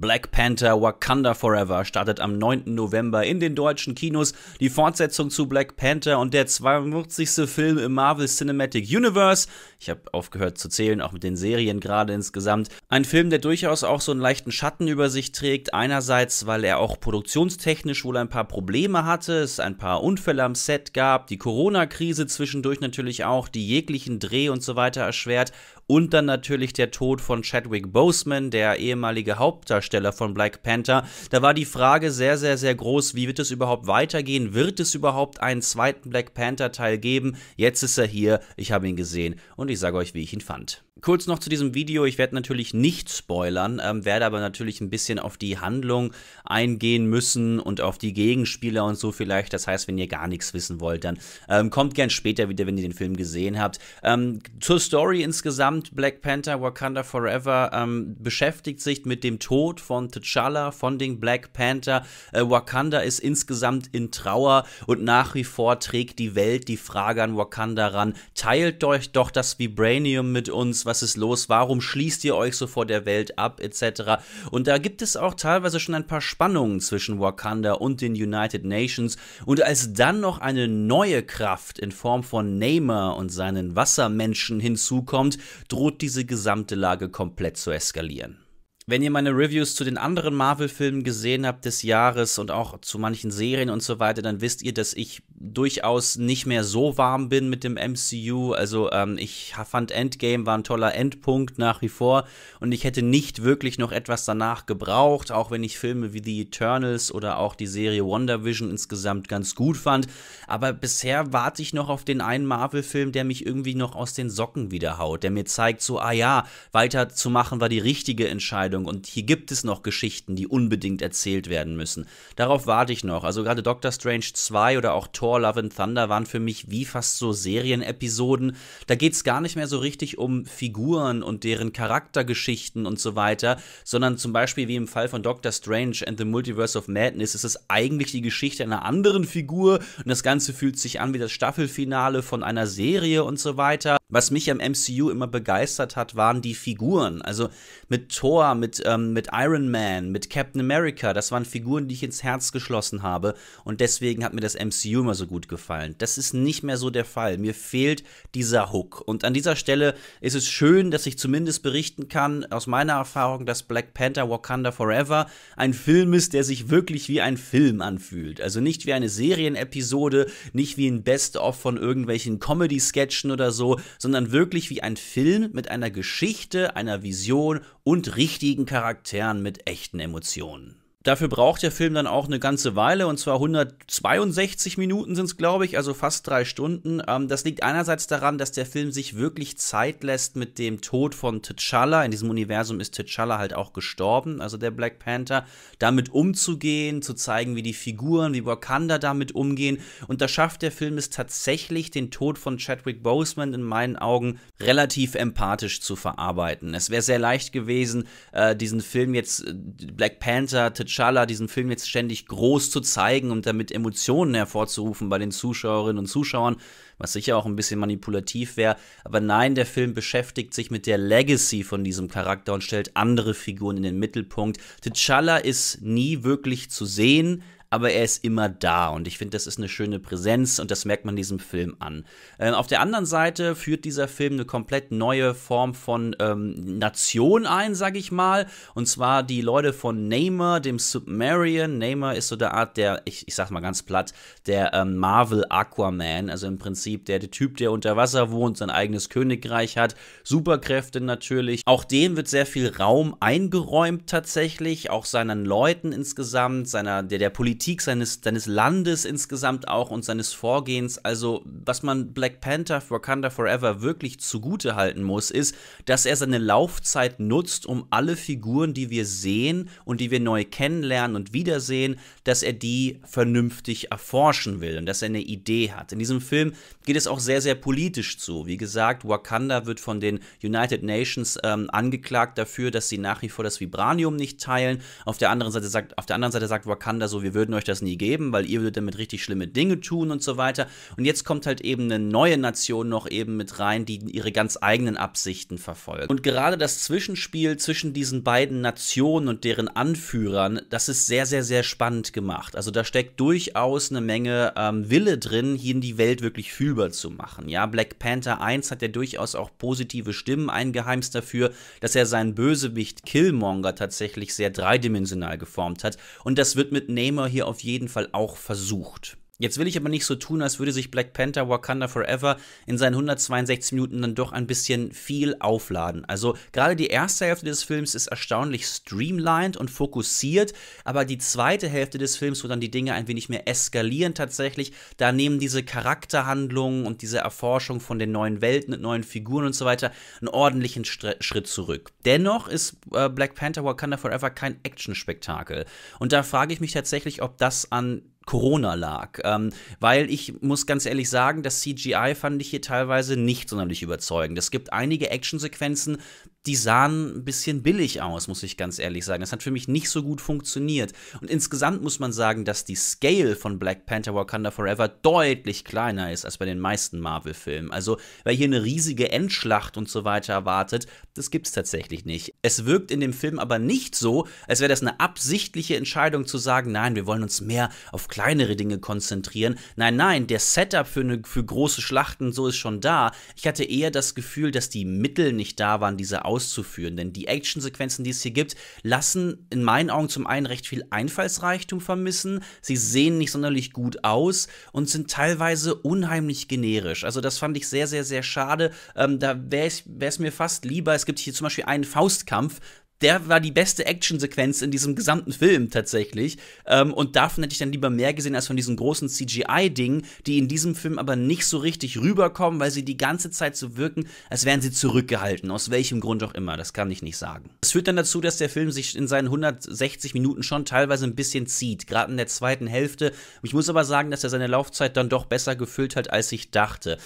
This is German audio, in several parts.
Black Panther Wakanda Forever startet am 9. November in den deutschen Kinos. Die Fortsetzung zu Black Panther und der 42. Film im Marvel Cinematic Universe. Ich habe aufgehört zu zählen, auch mit den Serien gerade insgesamt. Ein Film, der durchaus auch so einen leichten Schatten über sich trägt. Einerseits, weil er auch produktionstechnisch wohl ein paar Probleme hatte, es ein paar Unfälle am Set gab, die Corona-Krise zwischendurch natürlich auch, die jeglichen Dreh und so weiter erschwert und dann natürlich der Tod von Chadwick Boseman, der ehemalige Hauptdarsteller von Black Panther. Da war die Frage sehr, sehr, sehr groß, wie wird es überhaupt weitergehen? Wird es überhaupt einen zweiten Black Panther-Teil geben? Jetzt ist er hier, ich habe ihn gesehen und ich sage euch, wie ich ihn fand. Kurz noch zu diesem Video, ich werde natürlich nicht spoilern, ähm, werde aber natürlich ein bisschen auf die Handlung eingehen müssen und auf die Gegenspieler und so vielleicht. Das heißt, wenn ihr gar nichts wissen wollt, dann ähm, kommt gern später wieder, wenn ihr den Film gesehen habt. Ähm, zur Story insgesamt insgesamt Black Panther Wakanda Forever ähm, beschäftigt sich mit dem Tod von T'Challa, von den Black Panther. Äh, Wakanda ist insgesamt in Trauer und nach wie vor trägt die Welt die Frage an Wakanda ran. Teilt euch doch das Vibranium mit uns, was ist los, warum schließt ihr euch so vor der Welt ab, etc. Und da gibt es auch teilweise schon ein paar Spannungen zwischen Wakanda und den United Nations. Und als dann noch eine neue Kraft in Form von Neymar und seinen Wassermenschen hinzukommt, droht diese gesamte Lage komplett zu eskalieren. Wenn ihr meine Reviews zu den anderen Marvel-Filmen gesehen habt des Jahres und auch zu manchen Serien und so weiter, dann wisst ihr, dass ich durchaus nicht mehr so warm bin mit dem MCU. Also ähm, ich fand Endgame war ein toller Endpunkt nach wie vor und ich hätte nicht wirklich noch etwas danach gebraucht, auch wenn ich Filme wie The Eternals oder auch die Serie WandaVision insgesamt ganz gut fand. Aber bisher warte ich noch auf den einen Marvel-Film, der mich irgendwie noch aus den Socken wiederhaut, der mir zeigt so, ah ja, weiterzumachen war die richtige Entscheidung und hier gibt es noch Geschichten, die unbedingt erzählt werden müssen. Darauf warte ich noch. Also gerade Doctor Strange 2 oder auch Thor Thor, Love and Thunder waren für mich wie fast so Serienepisoden. Da geht es gar nicht mehr so richtig um Figuren und deren Charaktergeschichten und so weiter, sondern zum Beispiel wie im Fall von Doctor Strange and the Multiverse of Madness ist es eigentlich die Geschichte einer anderen Figur und das Ganze fühlt sich an wie das Staffelfinale von einer Serie und so weiter. Was mich am MCU immer begeistert hat, waren die Figuren. Also mit Thor, mit, ähm, mit Iron Man, mit Captain America, das waren Figuren, die ich ins Herz geschlossen habe und deswegen hat mir das MCU immer so so gut gefallen. Das ist nicht mehr so der Fall. Mir fehlt dieser Hook. Und an dieser Stelle ist es schön, dass ich zumindest berichten kann, aus meiner Erfahrung, dass Black Panther Wakanda Forever ein Film ist, der sich wirklich wie ein Film anfühlt. Also nicht wie eine Serienepisode, nicht wie ein Best-of von irgendwelchen Comedy-Sketchen oder so, sondern wirklich wie ein Film mit einer Geschichte, einer Vision und richtigen Charakteren mit echten Emotionen dafür braucht der Film dann auch eine ganze Weile, und zwar 162 Minuten sind es, glaube ich, also fast drei Stunden. Ähm, das liegt einerseits daran, dass der Film sich wirklich Zeit lässt mit dem Tod von T'Challa. In diesem Universum ist T'Challa halt auch gestorben, also der Black Panther. Damit umzugehen, zu zeigen, wie die Figuren, wie Wakanda damit umgehen. Und da schafft der Film es tatsächlich, den Tod von Chadwick Boseman in meinen Augen relativ empathisch zu verarbeiten. Es wäre sehr leicht gewesen, äh, diesen Film jetzt äh, Black Panther, T'Challa, T'Challa, diesen Film jetzt ständig groß zu zeigen und damit Emotionen hervorzurufen bei den Zuschauerinnen und Zuschauern, was sicher auch ein bisschen manipulativ wäre. Aber nein, der Film beschäftigt sich mit der Legacy von diesem Charakter und stellt andere Figuren in den Mittelpunkt. T'Challa ist nie wirklich zu sehen, aber er ist immer da und ich finde, das ist eine schöne Präsenz und das merkt man diesem Film an. Ähm, auf der anderen Seite führt dieser Film eine komplett neue Form von ähm, Nation ein, sag ich mal, und zwar die Leute von Neymar, dem Submarian. Neymar ist so der Art der, ich, ich sag mal ganz platt, der ähm, Marvel Aquaman, also im Prinzip der, der Typ, der unter Wasser wohnt, sein eigenes Königreich hat, Superkräfte natürlich. Auch dem wird sehr viel Raum eingeräumt tatsächlich, auch seinen Leuten insgesamt, seiner der, der Politik Politik seines, seines Landes insgesamt auch und seines Vorgehens. Also, was man Black Panther Wakanda Forever wirklich zugute halten muss, ist, dass er seine Laufzeit nutzt, um alle Figuren, die wir sehen und die wir neu kennenlernen und wiedersehen, dass er die vernünftig erforschen will und dass er eine Idee hat. In diesem Film geht es auch sehr, sehr politisch zu. Wie gesagt, Wakanda wird von den United Nations ähm, angeklagt dafür, dass sie nach wie vor das Vibranium nicht teilen. Auf der anderen Seite sagt, auf der anderen Seite sagt Wakanda so, wir würden würden euch das nie geben, weil ihr würdet damit richtig schlimme Dinge tun und so weiter. Und jetzt kommt halt eben eine neue Nation noch eben mit rein, die ihre ganz eigenen Absichten verfolgt. Und gerade das Zwischenspiel zwischen diesen beiden Nationen und deren Anführern, das ist sehr, sehr, sehr spannend gemacht. Also da steckt durchaus eine Menge ähm, Wille drin, hier in die Welt wirklich fühlbar zu machen. Ja, Black Panther 1 hat ja durchaus auch positive Stimmen, eingeheimst dafür, dass er seinen Bösewicht Killmonger tatsächlich sehr dreidimensional geformt hat. Und das wird mit Neymar hier hier auf jeden Fall auch versucht. Jetzt will ich aber nicht so tun, als würde sich Black Panther Wakanda Forever in seinen 162 Minuten dann doch ein bisschen viel aufladen. Also gerade die erste Hälfte des Films ist erstaunlich streamlined und fokussiert, aber die zweite Hälfte des Films, wo dann die Dinge ein wenig mehr eskalieren tatsächlich, da nehmen diese Charakterhandlungen und diese Erforschung von den neuen Welten mit neuen Figuren und so weiter einen ordentlichen Str Schritt zurück. Dennoch ist äh, Black Panther Wakanda Forever kein Actionspektakel. Und da frage ich mich tatsächlich, ob das an Corona lag. Ähm, weil ich muss ganz ehrlich sagen, das CGI fand ich hier teilweise nicht sonderlich überzeugend. Es gibt einige Actionsequenzen, die sahen ein bisschen billig aus, muss ich ganz ehrlich sagen. Das hat für mich nicht so gut funktioniert. Und insgesamt muss man sagen, dass die Scale von Black Panther Wakanda Forever deutlich kleiner ist als bei den meisten Marvel-Filmen. Also, wer hier eine riesige Endschlacht und so weiter erwartet, das gibt es tatsächlich nicht. Es wirkt in dem Film aber nicht so, als wäre das eine absichtliche Entscheidung zu sagen, nein, wir wollen uns mehr auf kleinere Dinge konzentrieren. Nein, nein, der Setup für, eine, für große Schlachten so ist schon da. Ich hatte eher das Gefühl, dass die Mittel nicht da waren, diese auszuführen. Denn die Actionsequenzen, die es hier gibt, lassen in meinen Augen zum einen recht viel Einfallsreichtum vermissen. Sie sehen nicht sonderlich gut aus und sind teilweise unheimlich generisch. Also das fand ich sehr, sehr, sehr schade. Ähm, da wäre es mir fast lieber. Es gibt hier zum Beispiel einen Faustkampf, der war die beste Actionsequenz in diesem gesamten Film tatsächlich. Ähm, und davon hätte ich dann lieber mehr gesehen als von diesen großen CGI-Dingen, die in diesem Film aber nicht so richtig rüberkommen, weil sie die ganze Zeit so wirken, als wären sie zurückgehalten. Aus welchem Grund auch immer, das kann ich nicht sagen. Das führt dann dazu, dass der Film sich in seinen 160 Minuten schon teilweise ein bisschen zieht, gerade in der zweiten Hälfte. Ich muss aber sagen, dass er seine Laufzeit dann doch besser gefüllt hat, als ich dachte.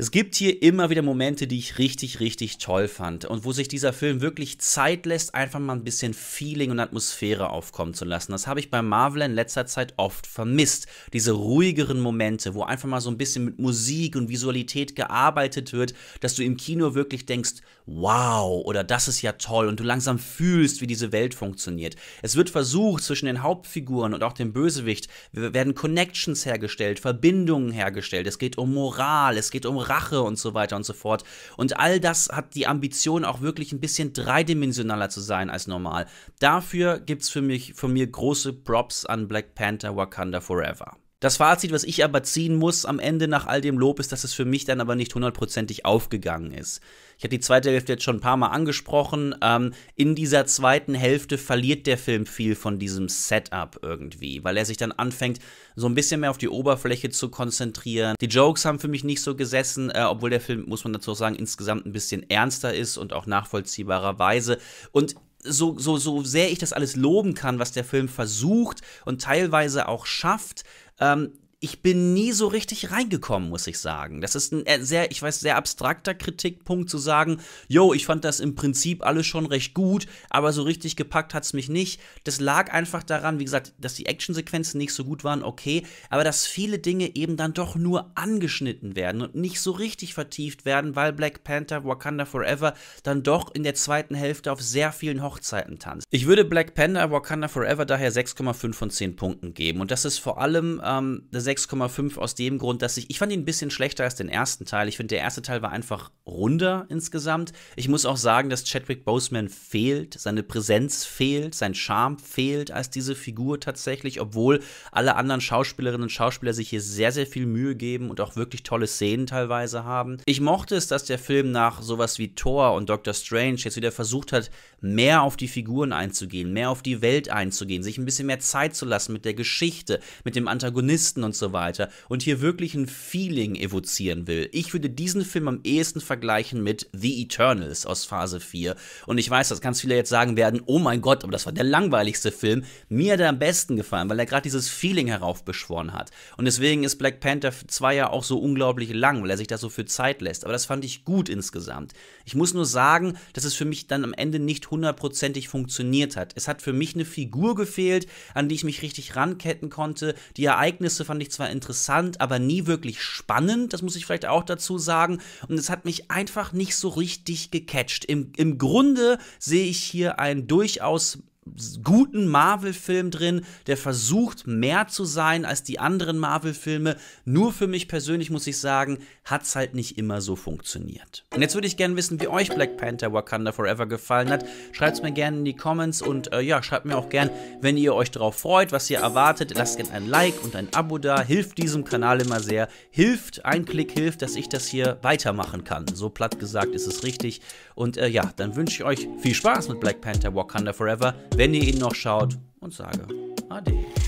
Es gibt hier immer wieder Momente, die ich richtig, richtig toll fand und wo sich dieser Film wirklich Zeit lässt, ist einfach mal ein bisschen Feeling und Atmosphäre aufkommen zu lassen. Das habe ich bei Marvel in letzter Zeit oft vermisst. Diese ruhigeren Momente, wo einfach mal so ein bisschen mit Musik und Visualität gearbeitet wird, dass du im Kino wirklich denkst, wow, oder das ist ja toll und du langsam fühlst, wie diese Welt funktioniert. Es wird versucht, zwischen den Hauptfiguren und auch dem Bösewicht werden Connections hergestellt, Verbindungen hergestellt. Es geht um Moral, es geht um Rache und so weiter und so fort. Und all das hat die Ambition auch wirklich ein bisschen dreidimensionaler zu zu sein als normal. Dafür gibt es für mich, von mir große Props an Black Panther Wakanda Forever. Das Fazit, was ich aber ziehen muss am Ende nach all dem Lob, ist, dass es für mich dann aber nicht hundertprozentig aufgegangen ist. Ich habe die zweite Hälfte jetzt schon ein paar Mal angesprochen. Ähm, in dieser zweiten Hälfte verliert der Film viel von diesem Setup irgendwie, weil er sich dann anfängt, so ein bisschen mehr auf die Oberfläche zu konzentrieren. Die Jokes haben für mich nicht so gesessen, äh, obwohl der Film, muss man dazu sagen, insgesamt ein bisschen ernster ist und auch nachvollziehbarerweise. Und so, so, so sehr ich das alles loben kann, was der Film versucht und teilweise auch schafft, Um, ich bin nie so richtig reingekommen, muss ich sagen. Das ist ein äh, sehr, ich weiß, sehr abstrakter Kritikpunkt zu sagen, yo, ich fand das im Prinzip alles schon recht gut, aber so richtig gepackt hat es mich nicht. Das lag einfach daran, wie gesagt, dass die Actionsequenzen nicht so gut waren, okay, aber dass viele Dinge eben dann doch nur angeschnitten werden und nicht so richtig vertieft werden, weil Black Panther Wakanda Forever dann doch in der zweiten Hälfte auf sehr vielen Hochzeiten tanzt. Ich würde Black Panther Wakanda Forever daher 6,5 von 10 Punkten geben und das ist vor allem ähm, eine 6,5 aus dem Grund, dass ich, ich fand ihn ein bisschen schlechter als den ersten Teil. Ich finde, der erste Teil war einfach runder insgesamt. Ich muss auch sagen, dass Chadwick Boseman fehlt, seine Präsenz fehlt, sein Charme fehlt als diese Figur tatsächlich, obwohl alle anderen Schauspielerinnen und Schauspieler sich hier sehr, sehr viel Mühe geben und auch wirklich tolle Szenen teilweise haben. Ich mochte es, dass der Film nach sowas wie Thor und Doctor Strange jetzt wieder versucht hat, mehr auf die Figuren einzugehen, mehr auf die Welt einzugehen, sich ein bisschen mehr Zeit zu lassen mit der Geschichte, mit dem Antagonisten und so weiter und hier wirklich ein Feeling evozieren will. Ich würde diesen Film am ehesten vergleichen mit The Eternals aus Phase 4. Und ich weiß, dass ganz viele jetzt sagen werden, oh mein Gott, aber das war der langweiligste Film. Mir hat er am besten gefallen, weil er gerade dieses Feeling heraufbeschworen hat. Und deswegen ist Black Panther 2 ja auch so unglaublich lang, weil er sich da so viel Zeit lässt. Aber das fand ich gut insgesamt. Ich muss nur sagen, dass es für mich dann am Ende nicht hundertprozentig funktioniert hat. Es hat für mich eine Figur gefehlt, an die ich mich richtig ranketten konnte. Die Ereignisse fand ich mich zwar interessant, aber nie wirklich spannend, das muss ich vielleicht auch dazu sagen. Und es hat mich einfach nicht so richtig gecatcht. Im, im Grunde sehe ich hier ein durchaus guten Marvel-Film drin, der versucht mehr zu sein als die anderen Marvel-Filme. Nur für mich persönlich muss ich sagen, hat es halt nicht immer so funktioniert. Und jetzt würde ich gerne wissen, wie euch Black Panther Wakanda Forever gefallen hat. Schreibt es mir gerne in die Comments und äh, ja, schreibt mir auch gerne, wenn ihr euch darauf freut, was ihr erwartet. Lasst gerne ein Like und ein Abo da. Hilft diesem Kanal immer sehr. Hilft, ein Klick hilft, dass ich das hier weitermachen kann. So platt gesagt ist es richtig. Und äh, ja, dann wünsche ich euch viel Spaß mit Black Panther Wakanda Forever wenn ihr ihn noch schaut und sage Ade.